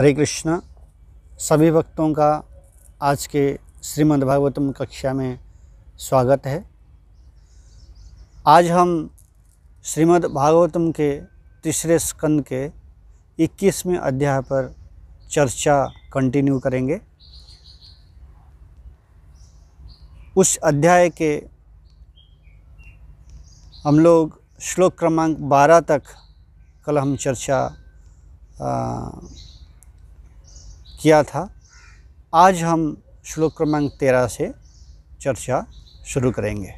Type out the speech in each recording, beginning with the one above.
हरे कृष्ण सभी भक्तों का आज के श्रीमद् भागवतम कक्षा में स्वागत है आज हम श्रीमद् भागवतम के तीसरे स्कंद के 21वें अध्याय पर चर्चा कंटिन्यू करेंगे उस अध्याय के हम लोग श्लोक क्रमांक 12 तक कल हम चर्चा आ, किया था आज हम श्लोक क्रमांक तेरह से चर्चा शुरू करेंगे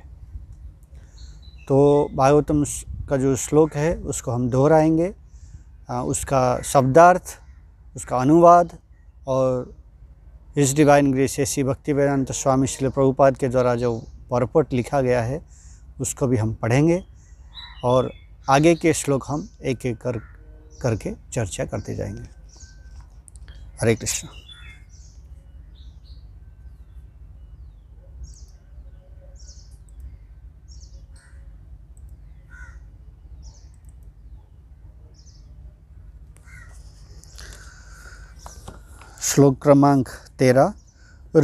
तो भागवतम का जो श्लोक है उसको हम दोहराएंगे उसका शब्दार्थ उसका अनुवाद और इस डिवाइन ग्रेस ऐसी भक्ति वेदांत स्वामी श्री प्रभुपाद के द्वारा जो पॉरपोर्ट लिखा गया है उसको भी हम पढ़ेंगे और आगे के श्लोक हम एक एक कर करके चर्चा करते जाएंगे हरे कृष्ण श्लोक क्रमांक तेरा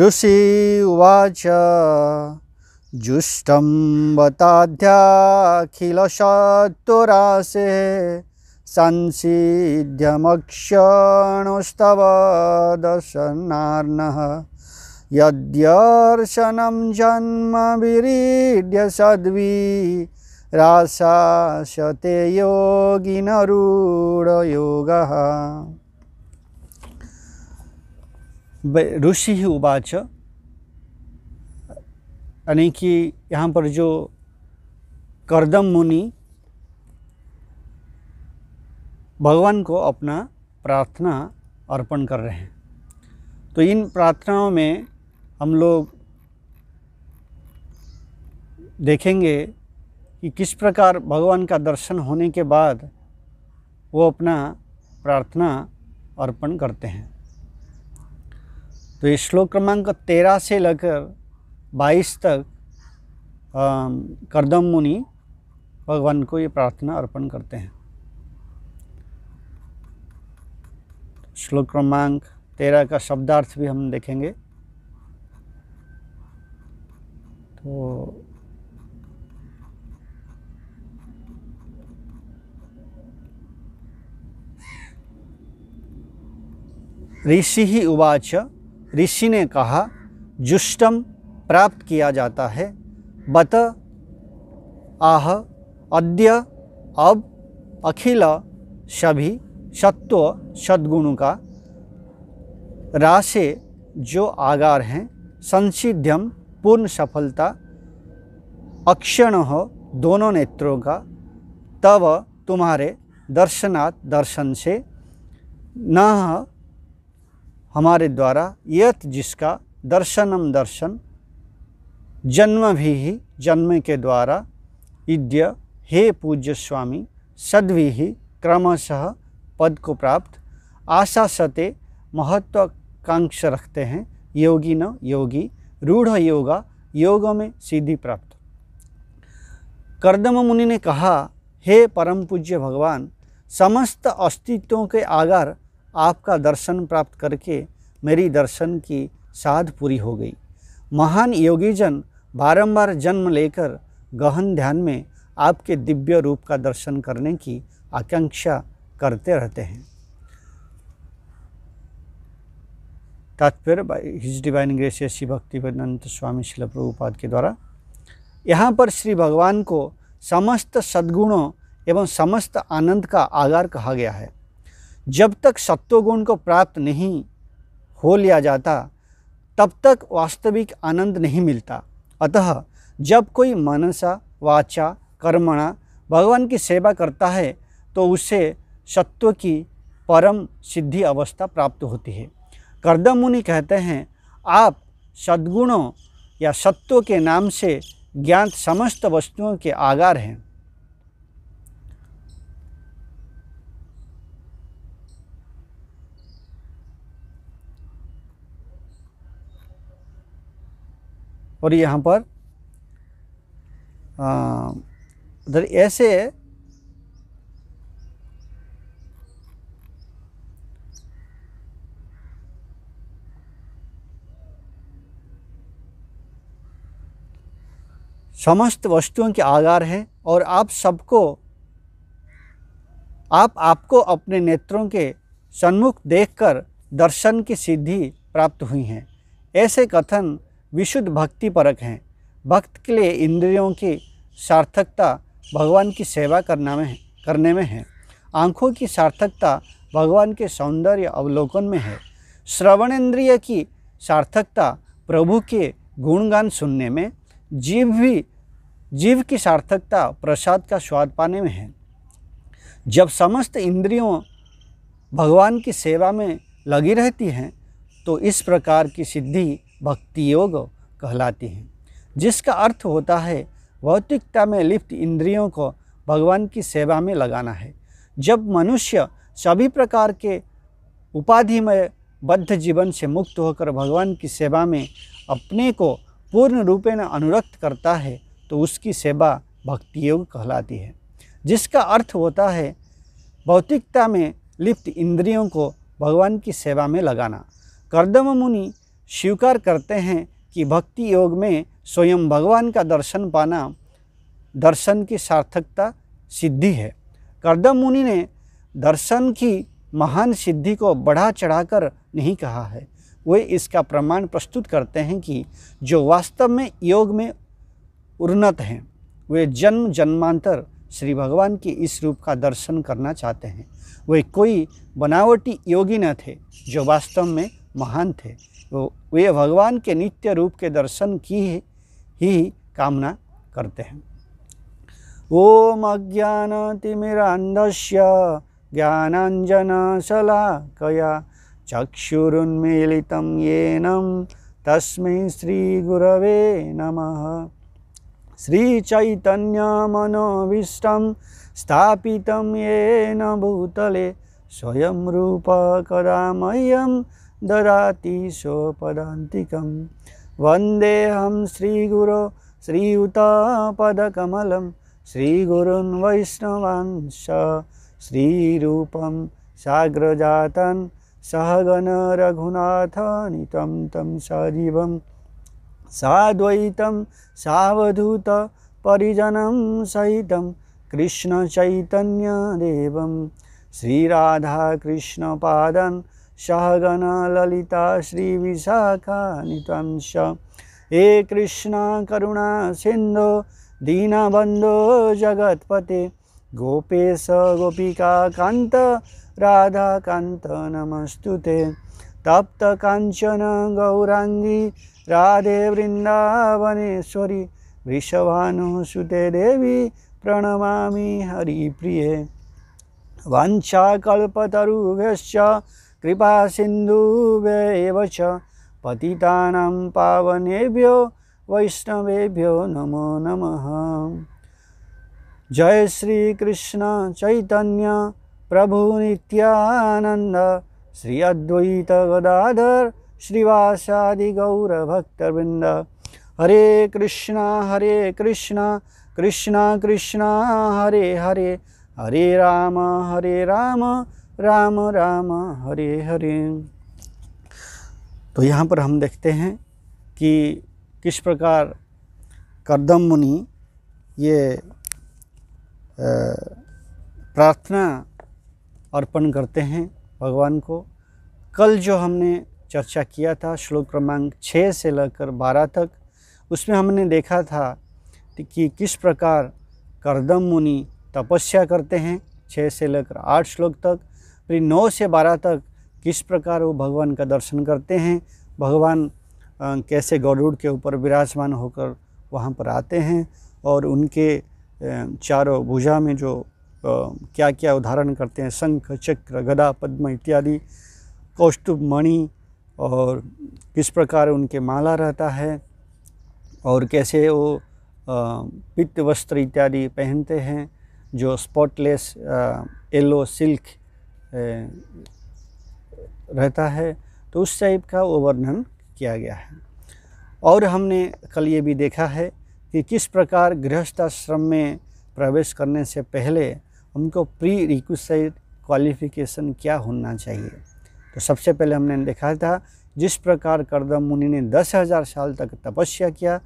ऋषि उवाच जुष्टं शुरासे संसिध्यमक्षणुस्तव दशनार्णः यद्यर्शन जन्म विरीड्य सद्वी योगिन योग ऋषि उवाच यानी कि यहाँ पर जो कर्दम मुनि भगवान को अपना प्रार्थना अर्पण कर रहे हैं तो इन प्रार्थनाओं में हम लोग देखेंगे कि किस प्रकार भगवान का दर्शन होने के बाद वो अपना प्रार्थना अर्पण करते हैं तो ये श्लोक क्रमांक तेरह से लेकर बाईस तक कर्दम मुनि भगवान को ये प्रार्थना अर्पण करते हैं श्लोक क्रमांक तेरह का शब्दार्थ भी हम देखेंगे तो ऋषि ही उवाच ऋषि ने कहा जुष्टम प्राप्त किया जाता है बत आह अद्य अब अखिल सभी सत्व सद्गुणों का राशे जो आगार हैं संसिध्यम पूर्ण सफलता अक्षण हो दोनों नेत्रों का तब तुम्हारे दर्शनात् दर्शन से न हमारे द्वारा यत जिसका दर्शनम दर्शन जन्म भी ही जन्म के द्वारा इद्य हे पूज्य स्वामी सद्भि क्रमशः पद को प्राप्त आशा सते महत्वाकांक्ष रखते हैं योगी न योगी रूढ़ योगा योग में सिद्धि प्राप्त कर्दम मुनि ने कहा हे परम पूज्य भगवान समस्त अस्तित्वों के आगार आपका दर्शन प्राप्त करके मेरी दर्शन की साध पूरी हो गई महान योगीजन बारंबार जन्म लेकर गहन ध्यान में आपके दिव्य रूप का दर्शन करने की आकांक्षा करते रहते हैं तात्पर्य his divine grace Shri Bhaktivedanta Swami Srila Prabhupada के द्वारा यहाँ पर श्री भगवान को समस्त सद्गुणों एवं समस्त आनंद का आगार कहा गया है जब तक सत्वगुण को प्राप्त नहीं हो लिया जाता तब तक वास्तविक आनंद नहीं मिलता अतः जब कोई मनसा वाचा कर्मणा भगवान की सेवा करता है तो उसे सत्व की परम सिद्धि अवस्था प्राप्त होती है कर्दम मुनि कहते हैं आप सद्गुणों या सत्व के नाम से ज्ञात समस्त वस्तुओं के आगार हैं और यहाँ पर ऐसे समस्त वस्तुओं के आधार है और आप सबको आप आपको अपने नेत्रों के सन्मुख देखकर दर्शन की सिद्धि प्राप्त हुई हैं ऐसे कथन विशुद्ध भक्ति परक हैं भक्त के लिए इंद्रियों की सार्थकता भगवान की सेवा करना में करने में है आँखों की सार्थकता भगवान के सौंदर्य अवलोकन में है श्रवण इंद्रिय की सार्थकता प्रभु के गुणगान सुनने में जीव भी जीव की सार्थकता प्रसाद का स्वाद पाने में है जब समस्त इंद्रियों भगवान की सेवा में लगी रहती हैं तो इस प्रकार की सिद्धि भक्ति योग कहलाती है जिसका अर्थ होता है भौतिकता में लिप्त इंद्रियों को भगवान की सेवा में लगाना है जब मनुष्य सभी प्रकार के उपाधि में बद्ध जीवन से मुक्त होकर भगवान की सेवा में अपने को पूर्ण रूपेण अनुरक्त करता है तो उसकी सेवा भक्ति योग कहलाती है जिसका अर्थ होता है भौतिकता में लिप्त इंद्रियों को भगवान की सेवा में लगाना कर्दम मुनि स्वीकार करते हैं कि भक्ति योग में स्वयं भगवान का दर्शन पाना दर्शन की सार्थकता सिद्धि है कर्दम मुनि ने दर्शन की महान सिद्धि को बढ़ा चढ़ाकर नहीं कहा है वे इसका प्रमाण प्रस्तुत करते हैं कि जो वास्तव में योग में उन्नत हैं वे जन्म जन्मांतर श्री भगवान के इस रूप का दर्शन करना चाहते हैं वे कोई बनावटी योगी न थे जो वास्तव में महान थे वो वे भगवान के नित्य रूप के दर्शन की ही कामना करते हैं ओम अज्ञानतिमिरांधस्य ज्ञानांजना कया चक्षुरुन्मीलितं येनं तस्मै श्रीगुरवे नमः श्रीचैतन्यमनोविष्टं स्थापितं येन भूतले स्वयं रूप कदा मह्यं ददाति स्वपदान्तिकं वन्देऽहं श्रीगुरो श्री उतापदकमलं श्रीरूपं साग्रजातन् तम सजीव सवधूत सहगणरघुनाथनितं कृष्ण सजीवं साद्वैतं सावधूतपरिजनं सहितं कृष्णचैतन्यदेवं श्रीराधाकृष्णपादन् सहगणललिता श्रीविशाखानितं स हे करुणा सिन्धो दीनबन्धो जगत्पते गोपेश कांत राधाकांत नमस्तु तप्त कांचन गौरांगी राधे वृन्दावनेश्वरी वृषभानुसुते देवी प्रणमामि हरिप्रिये वाञ्छाकल्पतरुभ्यश्च कृपा च पति पावनेभ्यो वैष्णवेभ्यो नमो नमः जय श्री कृष्ण चैतन्य प्रभु नित्यानंद श्री अद्वैत गदाधर श्रीवासादि गौरभक्तवृन्द हरे कृष्णा हरे कृष्णा कृष्णा कृष्णा हरे हरे हरे राम हरे राम राम राम हरे हरे तो यहाँ पर हम देखते हैं कि किस प्रकार करदम मुनि ये प्रार्थना अर्पण करते हैं भगवान को कल जो हमने चर्चा किया था श्लोक क्रमांक छः से लेकर बारह तक उसमें हमने देखा था कि किस प्रकार करदम मुनि तपस्या करते हैं छः से लेकर आठ श्लोक तक फिर नौ से बारह तक किस प्रकार वो भगवान का दर्शन करते हैं भगवान कैसे गौरूड़ के ऊपर विराजमान होकर वहाँ पर आते हैं और उनके चारों भुजा में जो क्या क्या उदाहरण करते हैं शंख चक्र गदा पद्म इत्यादि कौष्टुभ मणि और किस प्रकार उनके माला रहता है और कैसे वो पित्त वस्त्र इत्यादि पहनते हैं जो स्पॉटलेस येलो सिल्क रहता है तो उस टाइप का वो वर्णन किया गया है और हमने कल ये भी देखा है कि किस प्रकार गृहस्थ आश्रम में प्रवेश करने से पहले हमको प्री रिक्विसाइड क्वालिफिकेशन क्या होना चाहिए तो सबसे पहले हमने देखा था जिस प्रकार करदम मुनि ने दस हजार साल तक तपस्या किया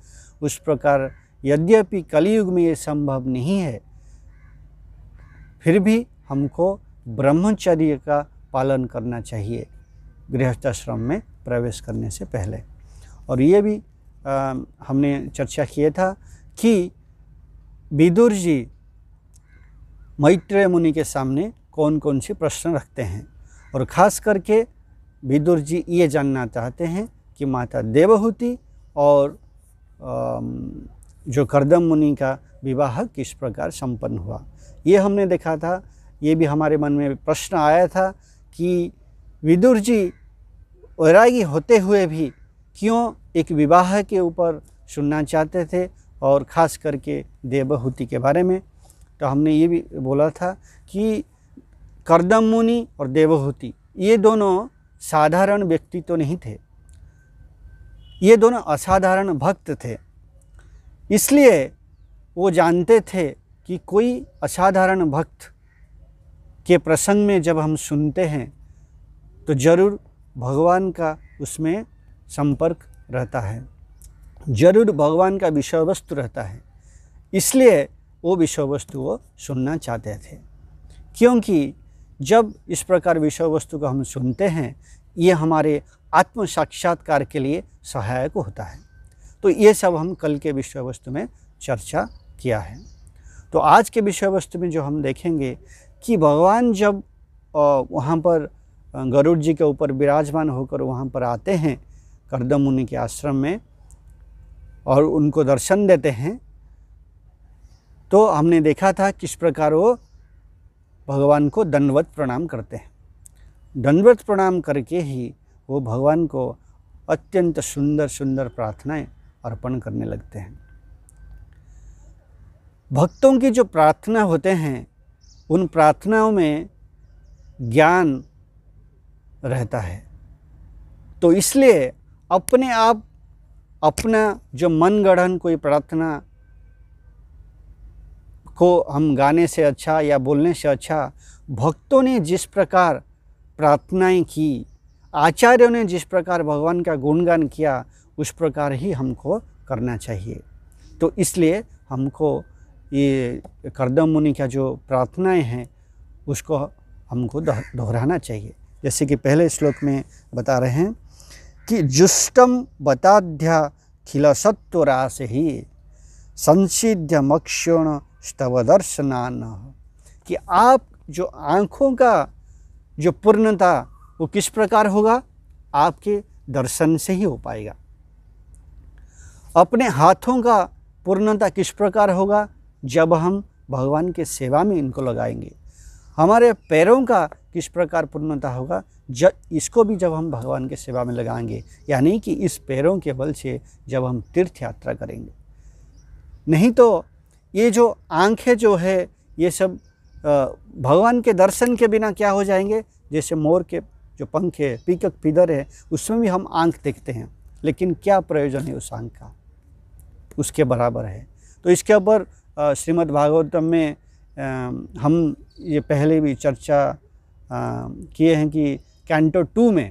उस प्रकार यद्यपि कलयुग में ये संभव नहीं है फिर भी हमको ब्रह्मचर्य का पालन करना चाहिए गृहस्थाश्रम में प्रवेश करने से पहले और ये भी आ, हमने चर्चा किया था कि विदुर जी मैत्रेय मुनि के सामने कौन कौन से प्रश्न रखते हैं और ख़ास करके विदुर जी ये जानना चाहते हैं कि माता देवहूति और जो करदम मुनि का विवाह किस प्रकार संपन्न हुआ ये हमने देखा था ये भी हमारे मन में प्रश्न आया था कि विदुर जी वैरागी होते हुए भी क्यों एक विवाह के ऊपर सुनना चाहते थे और ख़ास करके देवहूति के बारे में तो हमने ये भी बोला था कि करदम मुनि और देवहूति ये दोनों साधारण व्यक्ति तो नहीं थे ये दोनों असाधारण भक्त थे इसलिए वो जानते थे कि कोई असाधारण भक्त के प्रसंग में जब हम सुनते हैं तो ज़रूर भगवान का उसमें संपर्क रहता है ज़रूर भगवान का विषय वस्तु रहता है इसलिए वो विषय वस्तु वो सुनना चाहते थे क्योंकि जब इस प्रकार विषय वस्तु को हम सुनते हैं ये हमारे आत्म साक्षात्कार के लिए सहायक होता है तो ये सब हम कल के विषय वस्तु में चर्चा किया है तो आज के विषय वस्तु में जो हम देखेंगे कि भगवान जब वहाँ पर गरुड़ जी के ऊपर विराजमान होकर वहाँ पर आते हैं कर्दम मुनि के आश्रम में और उनको दर्शन देते हैं तो हमने देखा था किस प्रकार वो भगवान को दंडवत प्रणाम करते हैं दंडवत प्रणाम करके ही वो भगवान को अत्यंत सुंदर सुंदर प्रार्थनाएं अर्पण करने लगते हैं भक्तों की जो प्रार्थना होते हैं उन प्रार्थनाओं में ज्ञान रहता है तो इसलिए अपने आप अपना जो मनगढ़ कोई प्रार्थना को हम गाने से अच्छा या बोलने से अच्छा भक्तों ने जिस प्रकार प्रार्थनाएं की आचार्यों ने जिस प्रकार भगवान का गुणगान किया उस प्रकार ही हमको करना चाहिए तो इसलिए हमको ये करदम मुनि का जो प्रार्थनाएं हैं उसको हमको दोहराना चाहिए जैसे कि पहले श्लोक में बता रहे हैं कि जुष्टम बताध्या खिलसत्व रास ही संसिध्य मक्षण हो कि आप जो आँखों का जो पूर्णता वो किस प्रकार होगा आपके दर्शन से ही हो पाएगा अपने हाथों का पूर्णता किस प्रकार होगा जब हम भगवान के सेवा में इनको लगाएंगे हमारे पैरों का किस प्रकार पूर्णता होगा जब इसको भी जब हम भगवान के सेवा में लगाएंगे यानी कि इस पैरों के बल से जब हम तीर्थ यात्रा करेंगे नहीं तो ये जो आँखें जो है ये सब भगवान के दर्शन के बिना क्या हो जाएंगे जैसे मोर के जो पंख है पीकक पिदर है उसमें भी हम आंख देखते हैं लेकिन क्या प्रयोजन है उस आंख का उसके बराबर है तो इसके ऊपर श्रीमद् भागवतम में आ, हम ये पहले भी चर्चा किए हैं कि कैंटो टू में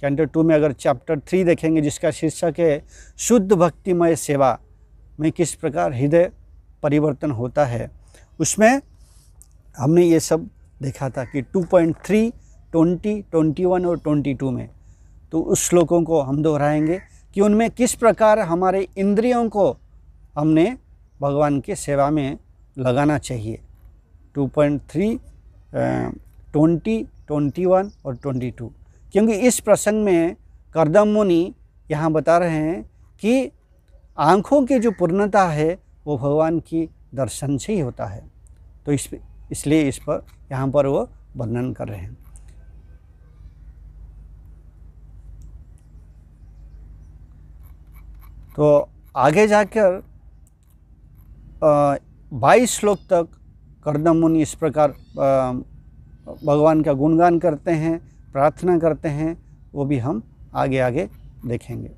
कैंटो टू में अगर चैप्टर थ्री देखेंगे जिसका शीर्षक है शुद्ध भक्तिमय सेवा में किस प्रकार हृदय परिवर्तन होता है उसमें हमने ये सब देखा था कि 2.3, 20, 21 और 22 में तो उस श्लोकों को हम दोहराएंगे कि उनमें किस प्रकार हमारे इंद्रियों को हमने भगवान के सेवा में लगाना चाहिए 2.3, 20, 21 और 22 क्योंकि इस प्रसंग में कर्दम मुनि यहाँ बता रहे हैं कि आँखों की जो पूर्णता है वो भगवान की दर्शन से ही होता है तो इस इसलिए इस पर यहाँ पर वो वर्णन कर रहे हैं तो आगे जाकर बाईस श्लोक तक कर्दम मुनि इस प्रकार भगवान का गुणगान करते हैं प्रार्थना करते हैं वो भी हम आगे आगे देखेंगे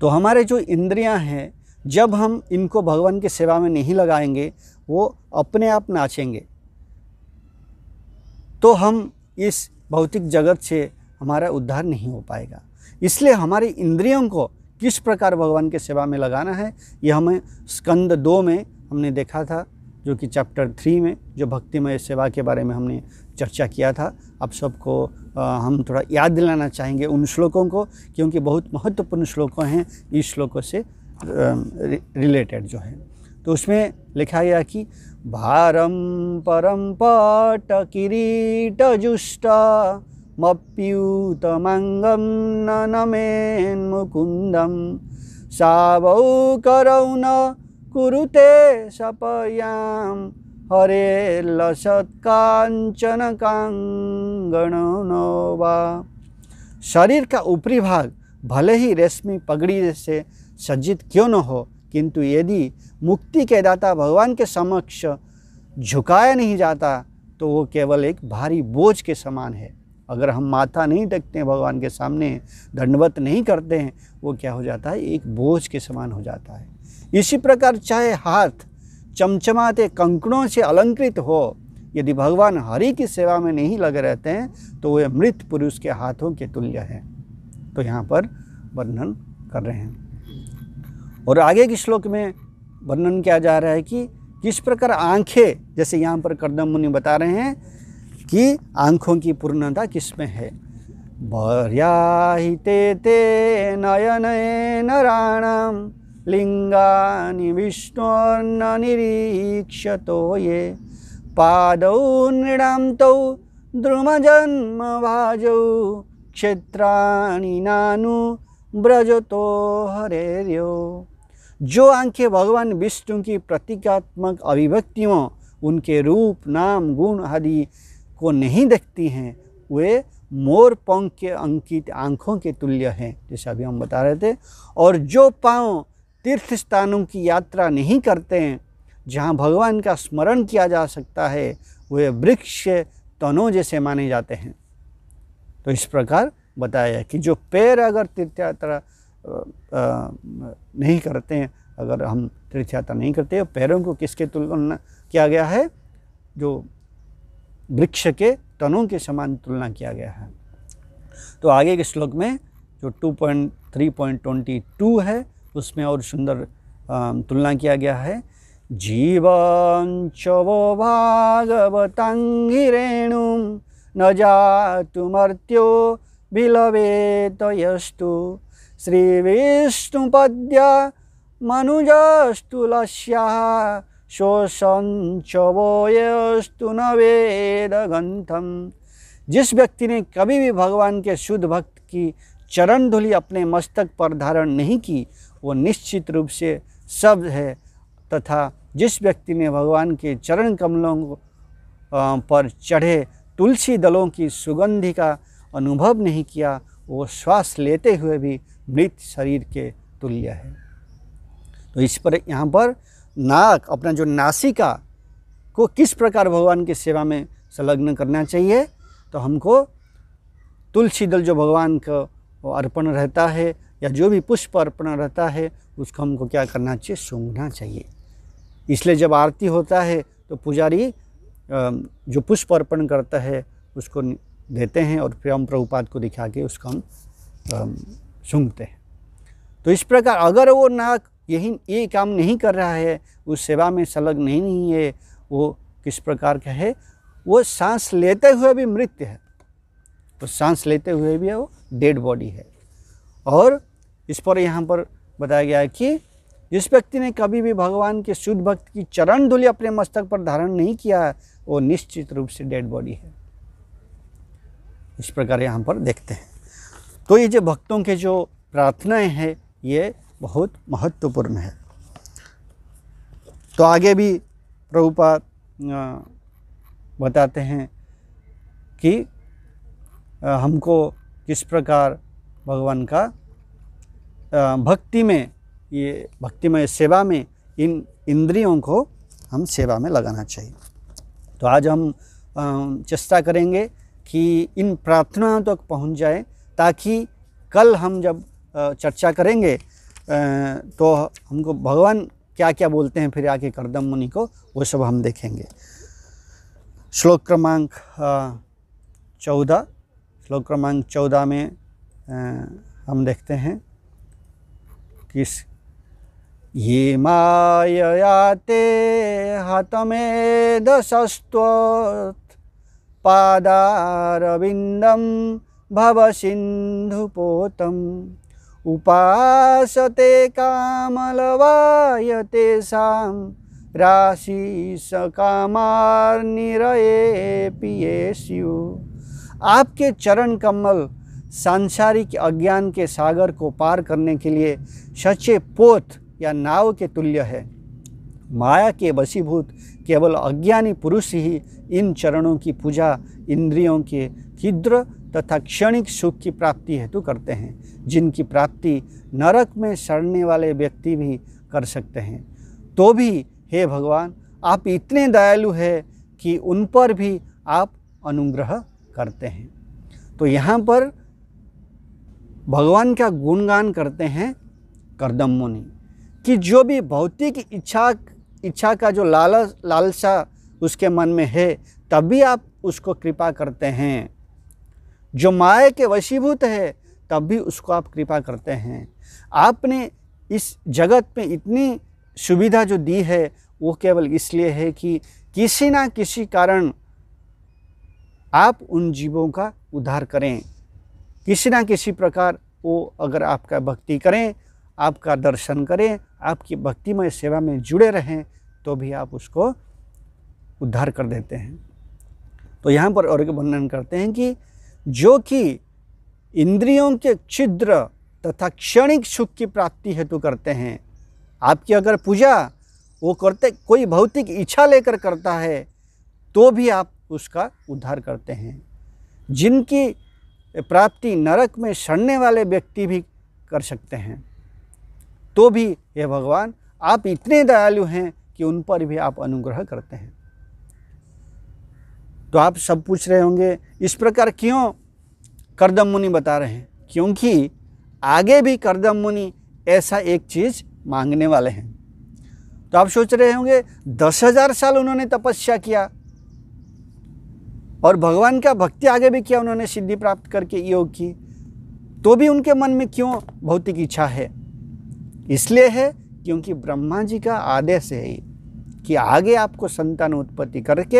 तो हमारे जो इंद्रियां हैं जब हम इनको भगवान की सेवा में नहीं लगाएंगे वो अपने आप नाचेंगे तो हम इस भौतिक जगत से हमारा उद्धार नहीं हो पाएगा इसलिए हमारे इंद्रियों को किस प्रकार भगवान के सेवा में लगाना है यह हमें स्कंद दो में हमने देखा था जो कि चैप्टर थ्री में जो भक्तिमय सेवा के बारे में हमने चर्चा किया था आप सबको हम थोड़ा याद दिलाना चाहेंगे उन श्लोकों को क्योंकि बहुत महत्वपूर्ण श्लोकों हैं इस श्लोकों से रिलेटेड जो है तो उसमें लिखा गया कि भारम परम पट किरीट जुष्टा मप्युतमङ्गं मुकुंदम सावौ करौ न कुरुते सपयाम हरे लसत्काञ्चनकाङ्गणो नो वा शरीर का ऊपरी भाग भले ही रेशमी पगड़ी से सज्जित क्यों न हो किंतु यदि मुक्ति के दाता भगवान के समक्ष झुकाया नहीं जाता तो वो केवल एक भारी बोझ के समान है अगर हम माथा नहीं हैं भगवान के सामने दंडवत नहीं करते हैं वो क्या हो जाता है एक बोझ के समान हो जाता है इसी प्रकार चाहे हाथ चमचमाते कंकड़ों से अलंकृत हो यदि भगवान हरि की सेवा में नहीं लगे रहते हैं तो वे मृत पुरुष के हाथों के तुल्य हैं तो यहाँ पर वर्णन कर रहे हैं और आगे के श्लोक में वर्णन किया जा रहा है कि किस प्रकार आंखें जैसे यहाँ पर कर्दम मुनि बता रहे हैं कि आंखों की पूर्णता किसमें है भर्याहिते ते लिंगा नाणाम लिंगानि विष्णोर्न तो ये पादौ नृणां तौ भाज क्षेत्राणी नानु व्रजतो हरेर्यो जो आंखें भगवान विष्णु की प्रतीकात्मक अभिव्यक्तियों उनके रूप नाम गुण आदि को नहीं देखती हैं वे मोर पंख के अंकित आँखों के तुल्य हैं जैसे अभी हम बता रहे थे और जो पाँव तीर्थ स्थानों की यात्रा नहीं करते हैं जहाँ भगवान का स्मरण किया जा सकता है वे वृक्ष तनों जैसे माने जाते हैं तो इस प्रकार बताया कि जो पैर अगर तीर्थ यात्रा नहीं करते हैं अगर हम तीर्थ यात्रा नहीं करते पैरों को किसके तुलना किया गया है जो वृक्ष के तनों के समान तुलना किया गया है तो आगे के श्लोक में जो 2.3.22 है उसमें और सुंदर तुलना किया गया है जीवन चवो रेणु न जातु मर्त्यो तो यस्तु श्री मनुजस्तु लस्यः शोषंच वोयस्तु न वेद गंथम जिस व्यक्ति ने कभी भी भगवान के शुद्ध भक्त की चरण धुली अपने मस्तक पर धारण नहीं की वो निश्चित रूप से शब्द है तथा जिस व्यक्ति ने भगवान के चरण कमलों पर चढ़े तुलसी दलों की सुगंधि का अनुभव नहीं किया वो श्वास लेते हुए भी मृत शरीर के तुल्य है तो इस पर यहाँ पर नाक अपना जो नासिका को किस प्रकार भगवान की सेवा में संलग्न करना चाहिए तो हमको तुलसी दल जो भगवान का अर्पण रहता है या जो भी पुष्प अर्पण रहता है उसको हमको क्या करना चाहिए सूंघना चाहिए इसलिए जब आरती होता है तो पुजारी जो पुष्प अर्पण करता है उसको देते हैं और प्रेम प्रभुपाद को दिखा के उसको हम सूंघते हैं तो इस प्रकार अगर वो नाक यही ये काम नहीं कर रहा है उस सेवा में संलग्न नहीं, नहीं है वो किस प्रकार का है वो सांस लेते हुए भी मृत्यु है तो सांस लेते हुए भी वो डेड बॉडी है और इस पर यहाँ पर बताया गया है कि जिस व्यक्ति ने कभी भी भगवान के शुद्ध भक्त की चरण धूलि अपने मस्तक पर धारण नहीं किया है वो निश्चित रूप से डेड बॉडी है इस प्रकार यहाँ पर देखते हैं तो ये जो भक्तों के जो प्रार्थनाएं हैं ये बहुत महत्वपूर्ण है तो आगे भी प्रभुपाद बताते हैं कि हमको किस प्रकार भगवान का भक्ति में ये भक्ति में सेवा में इन इंद्रियों को हम सेवा में लगाना चाहिए तो आज हम चेष्टा करेंगे कि इन प्रार्थनाओं तक तो पहुंच जाए ताकि कल हम जब चर्चा करेंगे तो हमको भगवान क्या क्या बोलते हैं फिर आके करदम मुनि को वो सब हम देखेंगे श्लोक क्रमांक चौदह श्लोक क्रमांक चौदह में हम देखते हैं किस ये माययाते दशस्त पादारविंदम भवसिन्धुपोतम् उपासते कामलवाय तेषां राशिसकामार्निरये पियेस्यु आपके चरण कमल सांसारिक अज्ञान के सागर को पार करने के लिए सच्चे पोत या नाव के तुल्य है माया के वशीभूत केवल अज्ञानी पुरुष ही इन चरणों की पूजा इंद्रियों के छिद्र तथा क्षणिक सुख की प्राप्ति हेतु करते हैं जिनकी प्राप्ति नरक में सड़ने वाले व्यक्ति भी कर सकते हैं तो भी हे भगवान आप इतने दयालु हैं कि उन पर भी आप अनुग्रह करते हैं तो यहाँ पर भगवान का गुणगान करते हैं करदम मुनि कि जो भी भौतिक इच्छा इच्छा का जो लाल लालसा उसके मन में है तब भी आप उसको कृपा करते हैं जो माया के वशीभूत है तब भी उसको आप कृपा करते हैं आपने इस जगत में इतनी सुविधा जो दी है वो केवल इसलिए है कि किसी ना किसी कारण आप उन जीवों का उद्धार करें किसी ना किसी प्रकार वो अगर आपका भक्ति करें आपका दर्शन करें आपकी भक्तिमय सेवा में जुड़े रहें तो भी आप उसको उद्धार कर देते हैं तो यहाँ पर और वर्णन करते हैं कि जो कि इंद्रियों के छिद्र तथा क्षणिक सुख की प्राप्ति हेतु करते हैं आपकी अगर पूजा वो करते कोई भौतिक इच्छा लेकर करता है तो भी आप उसका उद्धार करते हैं जिनकी प्राप्ति नरक में सड़ने वाले व्यक्ति भी कर सकते हैं तो भी हे भगवान आप इतने दयालु हैं कि उन पर भी आप अनुग्रह करते हैं तो आप सब पूछ रहे होंगे इस प्रकार क्यों करदम मुनि बता रहे हैं क्योंकि आगे भी करदम मुनि ऐसा एक चीज़ मांगने वाले हैं तो आप सोच रहे होंगे दस हजार साल उन्होंने तपस्या किया और भगवान का भक्ति आगे भी किया उन्होंने सिद्धि प्राप्त करके योग की तो भी उनके मन में क्यों भौतिक इच्छा है इसलिए है क्योंकि ब्रह्मा जी का आदेश है ये कि आगे आपको संतान उत्पत्ति करके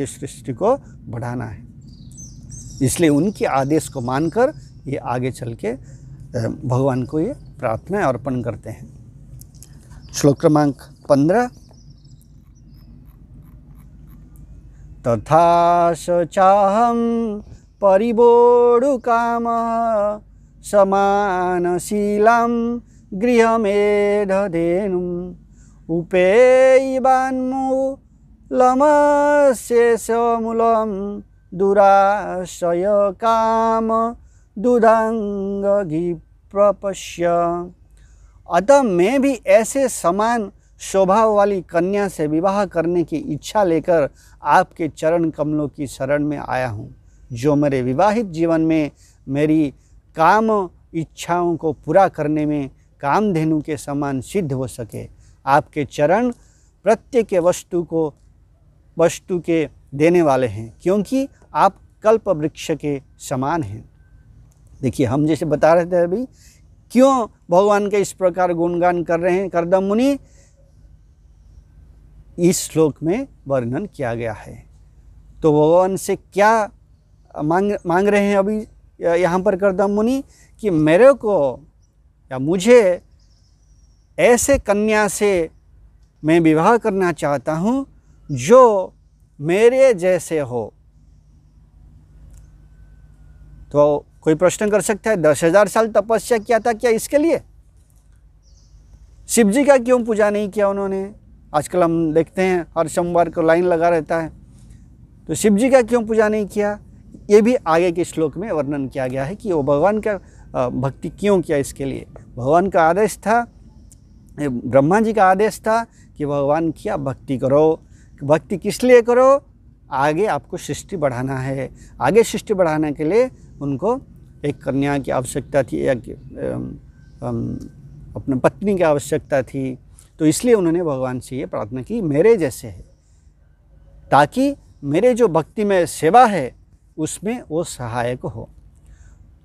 ये सृष्टि को बढ़ाना है इसलिए उनके आदेश को मानकर ये आगे चल के भगवान को ये प्रार्थना अर्पण करते हैं श्लोक क्रमांक पंद्रह तथा चाहम परिबोड़ु काम समान समानशीलम धेनु उपेयिवान्मु लमशेषमूलं दुराशय काम प्रपश्य अतः मैं भी ऐसे समान स्वभाव वाली कन्या से विवाह करने की इच्छा लेकर आपके चरण कमलों की शरण में आया हूँ जो मेरे विवाहित जीवन में मेरी काम इच्छाओं को पूरा करने में कामधेनु के समान सिद्ध हो सके आपके चरण प्रत्येक के वस्तु को वस्तु के देने वाले हैं क्योंकि आप कल्प वृक्ष के समान हैं देखिए हम जैसे बता रहे थे अभी क्यों भगवान के इस प्रकार गुणगान कर रहे हैं करदम मुनि इस श्लोक में वर्णन किया गया है तो भगवान से क्या मांग मांग रहे हैं अभी यहाँ पर करदम मुनि कि मेरे को या मुझे ऐसे कन्या से मैं विवाह करना चाहता हूँ जो मेरे जैसे हो तो कोई प्रश्न कर सकता है दस हजार साल तपस्या किया था क्या इसके लिए शिव जी का क्यों पूजा नहीं किया उन्होंने आजकल हम देखते हैं हर सोमवार को लाइन लगा रहता है तो शिव जी का क्यों पूजा नहीं किया ये भी आगे के श्लोक में वर्णन किया गया है कि वो भगवान का भक्ति क्यों किया इसके लिए भगवान का आदेश था ब्रह्मा जी का आदेश था कि भगवान की आप भक्ति करो भक्ति किस लिए करो आगे आपको सृष्टि बढ़ाना है आगे सृष्टि बढ़ाने के लिए उनको एक कन्या की आवश्यकता थी एक अपने पत्नी की आवश्यकता थी तो इसलिए उन्होंने भगवान से ये प्रार्थना की मेरे जैसे है ताकि मेरे जो भक्ति में सेवा है उसमें वो सहायक हो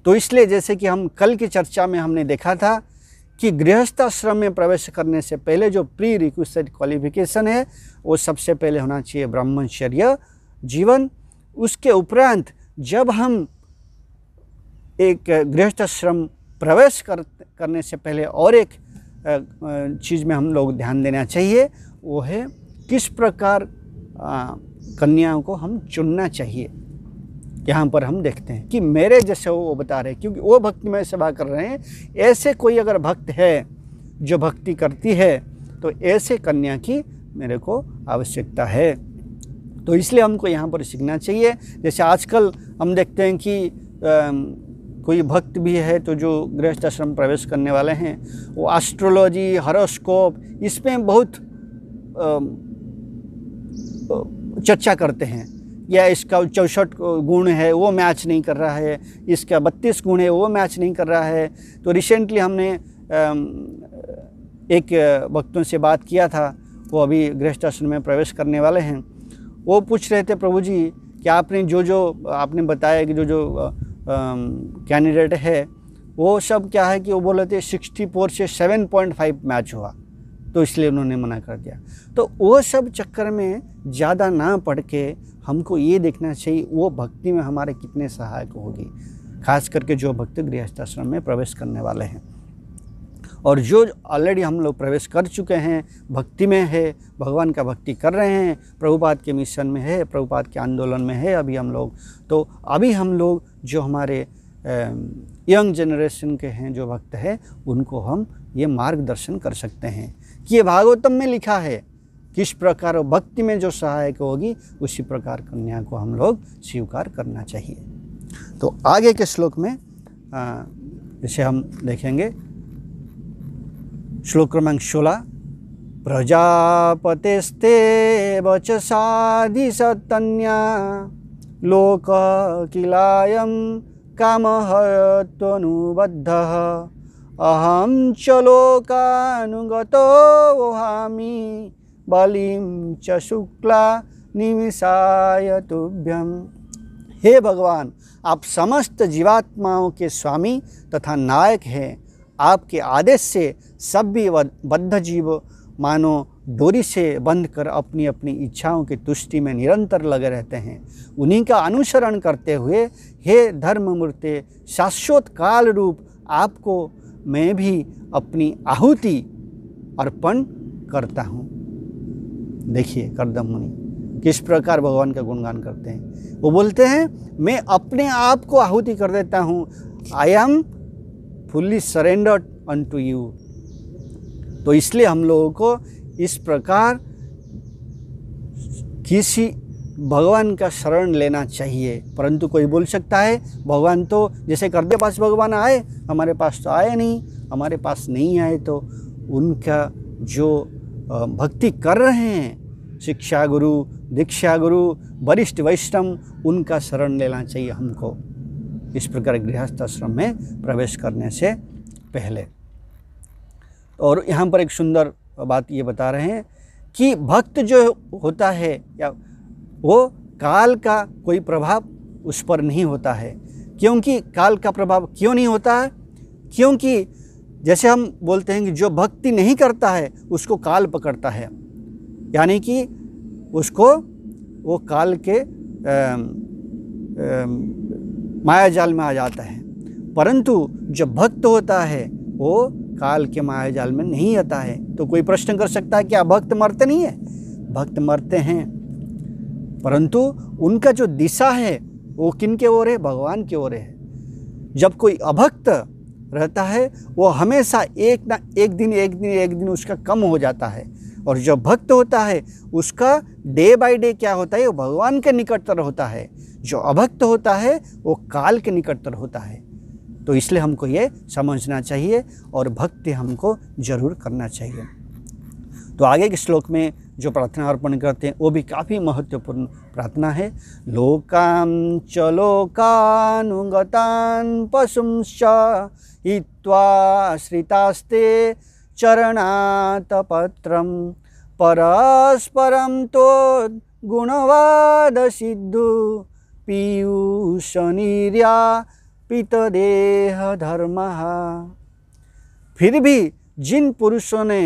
तो इसलिए जैसे कि हम कल की चर्चा में हमने देखा था कि गृहस्थ आश्रम में प्रवेश करने से पहले जो प्री रिक्वेस्टेड क्वालिफिकेशन है वो सबसे पहले होना चाहिए ब्राह्मणचर्य जीवन उसके उपरांत जब हम एक गृहस्थ आश्रम प्रवेश कर करने से पहले और एक चीज़ में हम लोग ध्यान देना चाहिए वो है किस प्रकार कन्याओं को हम चुनना चाहिए यहाँ पर हम देखते हैं कि मेरे जैसे वो बता रहे हैं क्योंकि वो भक्ति में सेवा कर रहे हैं ऐसे कोई अगर भक्त है जो भक्ति करती है तो ऐसे कन्या की मेरे को आवश्यकता है तो इसलिए हमको यहाँ पर सीखना चाहिए जैसे आजकल हम देखते हैं कि आ, कोई भक्त भी है तो जो गृहस्थ आश्रम प्रवेश करने वाले हैं वो एस्ट्रोलॉजी हॉरोस्कोप इसमें बहुत चर्चा करते हैं या इसका चौसठ गुण है वो मैच नहीं कर रहा है इसका बत्तीस गुण है वो मैच नहीं कर रहा है तो रिसेंटली हमने एक भक्तों से बात किया था वो अभी गृहस्थाश्रम में प्रवेश करने वाले हैं वो पूछ रहे थे प्रभु जी कि आपने जो जो आपने बताया कि जो जो कैंडिडेट है वो सब क्या है कि वो बोल रहे थे सिक्सटी फोर से सेवन पॉइंट फाइव मैच हुआ तो इसलिए उन्होंने मना कर दिया तो वो सब चक्कर में ज़्यादा ना पढ़ के हमको ये देखना चाहिए वो भक्ति में हमारे कितने सहायक होगी खास करके जो भक्त गृहस्थाश्रम में प्रवेश करने वाले हैं और जो ऑलरेडी हम लोग प्रवेश कर चुके हैं भक्ति में है भगवान का भक्ति कर रहे हैं प्रभुपाद के मिशन में है प्रभुपाद के आंदोलन में है अभी हम लोग तो अभी हम लोग जो हमारे यंग जनरेशन के हैं जो भक्त है उनको हम ये मार्गदर्शन कर सकते हैं कि ये भागवतम में लिखा है किस प्रकार भक्ति में जो सहायक होगी उसी प्रकार कन्या को हम लोग स्वीकार करना चाहिए तो आगे के श्लोक में जैसे हम देखेंगे श्लोक क्रमांक सोलह प्रजापतेस्ते साधि सतन्या लोक किलायम कामहत्वनुबद्ध अहम कानुगत हामी बलिम च शुक्ला निमिषाय तुभ्यम हे भगवान आप समस्त जीवात्माओं के स्वामी तथा नायक हैं आपके आदेश से सभी बद्ध जीव मानो डोरी से बंध कर अपनी अपनी इच्छाओं की तुष्टि में निरंतर लगे रहते हैं उन्हीं का अनुसरण करते हुए हे धर्ममूर्ति शाश्वत काल रूप आपको मैं भी अपनी आहुति अर्पण करता हूँ देखिए करदम मुनि किस प्रकार भगवान का गुणगान करते हैं वो बोलते हैं मैं अपने आप को आहुति कर देता हूँ I am fully surrendered unto you तो इसलिए हम लोगों को इस प्रकार किसी भगवान का शरण लेना चाहिए परंतु कोई बोल सकता है भगवान तो जैसे कर दे पास भगवान आए हमारे पास तो आए नहीं हमारे पास नहीं आए तो उनका जो भक्ति कर रहे हैं शिक्षा गुरु दीक्षा गुरु वरिष्ठ वैष्णव उनका शरण लेना चाहिए हमको इस प्रकार गृहस्थ आश्रम में प्रवेश करने से पहले और यहाँ पर एक सुंदर बात ये बता रहे हैं कि भक्त जो होता है या वो काल का कोई प्रभाव उस पर नहीं होता है क्योंकि काल का प्रभाव क्यों नहीं होता है क्योंकि जैसे हम बोलते हैं कि जो भक्ति नहीं करता है उसको काल पकड़ता है यानी कि उसको वो काल के मायाजाल में आ जाता है परंतु जो भक्त होता है वो काल के मायाजाल में नहीं आता है तो कोई प्रश्न कर सकता है कि भक्त मरते नहीं है भक्त मरते हैं परंतु उनका जो दिशा है वो किन के ओर है भगवान की ओर है जब कोई अभक्त रहता है वो हमेशा एक ना एक दिन एक दिन एक दिन उसका कम हो जाता है और जो भक्त होता है उसका डे बाय डे क्या होता है वो भगवान के निकटतर होता है जो अभक्त होता है वो काल के निकटतर होता है तो इसलिए हमको ये समझना चाहिए और भक्ति हमको जरूर करना चाहिए तो आगे के श्लोक में जो प्रार्थना अर्पण करते हैं वो भी काफ़ी महत्वपूर्ण प्रार्थना है लोकां च लोकानुगतान् चरणातपत्र हित्वाश्रितास्ते चरणातपत्रं गुणवाद तो पीयूष निर्या पितदेह धर्म फिर भी जिन पुरुषों ने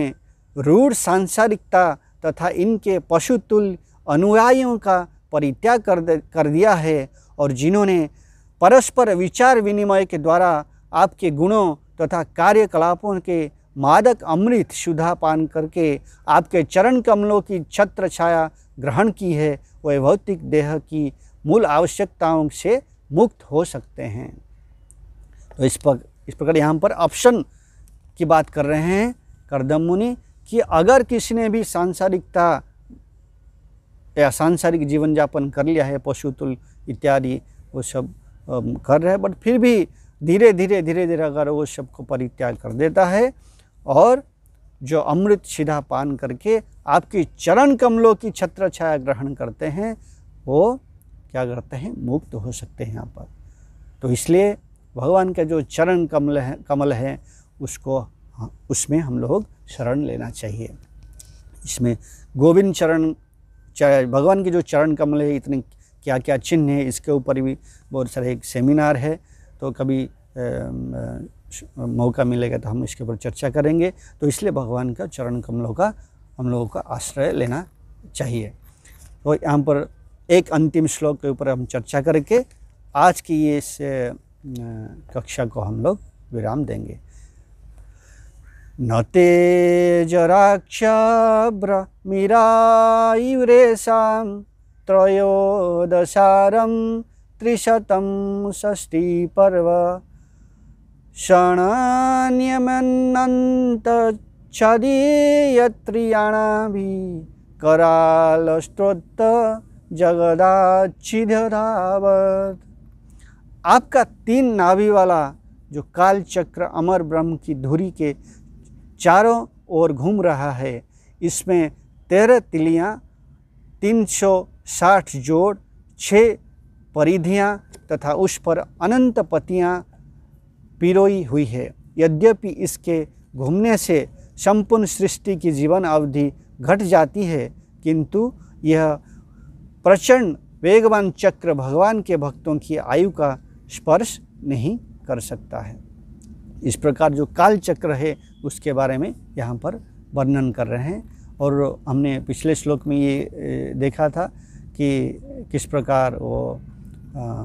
रूढ़ सांसारिकता तथा इनके पशुतुल अनुयायियों का परित्याग कर कर दिया है और जिन्होंने परस्पर विचार विनिमय के द्वारा आपके गुणों तथा कार्यकलापों के मादक अमृत शुद्धा पान करके आपके चरण कमलों की छत्र छाया ग्रहण की है वह भौतिक देह की मूल आवश्यकताओं से मुक्त हो सकते हैं तो इस पर इस प्रकार यहाँ पर ऑप्शन की बात कर रहे हैं करदम मुनि कि अगर किसी ने भी सांसारिकता या सांसारिक जीवन यापन कर लिया है पशुतुल इत्यादि वो सब कर रहे हैं बट फिर भी धीरे धीरे धीरे धीरे अगर वो सब को परित्याग कर देता है और जो अमृत सीधा पान करके आपकी चरण कमलों की छत्र छाया ग्रहण करते हैं वो क्या करते हैं मुक्त हो सकते हैं यहाँ पर तो इसलिए भगवान के जो चरण कमल हैं कमल है उसको उसमें हम लोग शरण लेना चाहिए इसमें गोविंद चरण चाहे भगवान के जो चरण कमल है इतने क्या क्या चिन्ह है इसके ऊपर भी बहुत सारे एक सेमिनार है तो कभी मौका मिलेगा तो हम इसके ऊपर चर्चा करेंगे तो इसलिए भगवान का चरण कमलों का हम लोगों का आश्रय लेना चाहिए तो यहाँ पर एक अंतिम श्लोक के ऊपर हम चर्चा करके आज की ये इस कक्षा को हम लोग विराम देंगे न पर्व त्रयोदशारं त्रिशतं षष्टिपर्व क्षणीयत्रियाणाभि करालस्त्रोत्त जगदाचिधावत आपका तीन नाभि वाला जो काल चक्र अमर ब्रह्म की धुरी के चारों ओर घूम रहा है इसमें तेरह तिलियाँ तीन सौ साठ जोड़ छः परिधियाँ तथा उस पर अनंत पतियाँ पिरोई हुई है यद्यपि इसके घूमने से संपूर्ण सृष्टि की जीवन अवधि घट जाती है किंतु यह प्रचंड वेगवान चक्र भगवान के भक्तों की आयु का स्पर्श नहीं कर सकता है इस प्रकार जो काल चक्र है उसके बारे में यहाँ पर वर्णन कर रहे हैं और हमने पिछले श्लोक में ये देखा था कि किस प्रकार वो आ,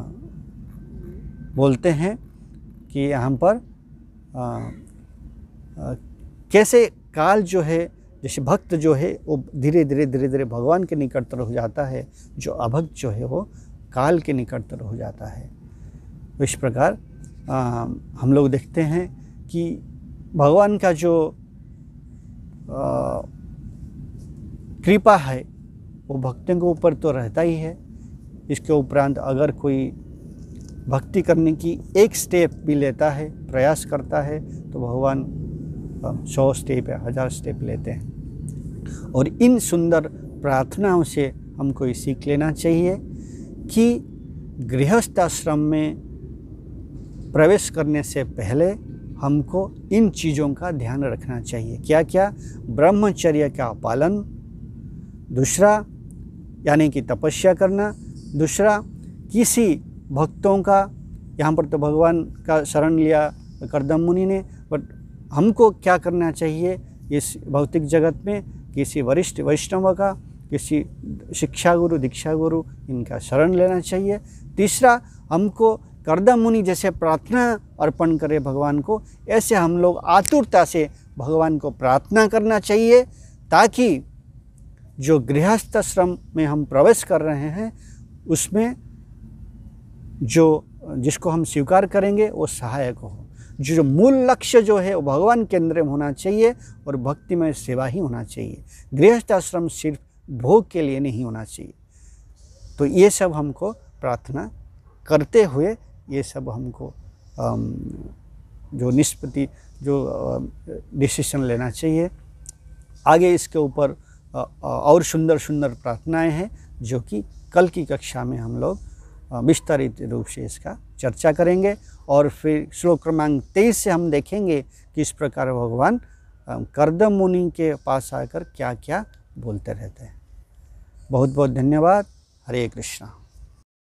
बोलते हैं कि यहाँ पर आ, आ, कैसे काल जो है जैसे भक्त जो है वो धीरे धीरे धीरे धीरे भगवान के निकटतर हो जाता है जो अभक्त जो है वो काल के निकटतर हो जाता है इस प्रकार आ, हम लोग देखते हैं कि भगवान का जो कृपा है वो भक्तों के ऊपर तो रहता ही है इसके उपरांत अगर कोई भक्ति करने की एक स्टेप भी लेता है प्रयास करता है तो भगवान सौ स्टेप या हज़ार स्टेप लेते हैं और इन सुंदर प्रार्थनाओं से हमको ये सीख लेना चाहिए कि गृहस्थ आश्रम में प्रवेश करने से पहले हमको इन चीज़ों का ध्यान रखना चाहिए क्या क्या ब्रह्मचर्य का पालन दूसरा यानी कि तपस्या करना दूसरा किसी भक्तों का यहाँ पर तो भगवान का शरण लिया करदम मुनि ने बट हमको क्या करना चाहिए इस भौतिक जगत में किसी वरिष्ठ वैष्णव का किसी शिक्षा गुरु दीक्षा गुरु इनका शरण लेना चाहिए तीसरा हमको करदम मुनि जैसे प्रार्थना अर्पण करें भगवान को ऐसे हम लोग आतुरता से भगवान को प्रार्थना करना चाहिए ताकि जो गृहस्थ श्रम में हम प्रवेश कर रहे हैं उसमें जो जिसको हम स्वीकार करेंगे वो सहायक हो जो मूल लक्ष्य जो है वो भगवान केंद्र में होना चाहिए और भक्ति में सेवा ही होना चाहिए गृहस्थ आश्रम सिर्फ भोग के लिए नहीं होना चाहिए तो ये सब हमको प्रार्थना करते हुए ये सब हमको जो निष्पत्ति जो डिसीशन लेना चाहिए आगे इसके ऊपर और सुंदर सुंदर प्रार्थनाएं हैं जो कि कल की कक्षा में हम लोग विस्तारित रूप से इसका चर्चा करेंगे और फिर श्लोक क्रमांक तेईस से हम देखेंगे कि इस प्रकार भगवान कर्दम मुनि के पास आकर क्या क्या बोलते रहते हैं बहुत बहुत धन्यवाद हरे कृष्णा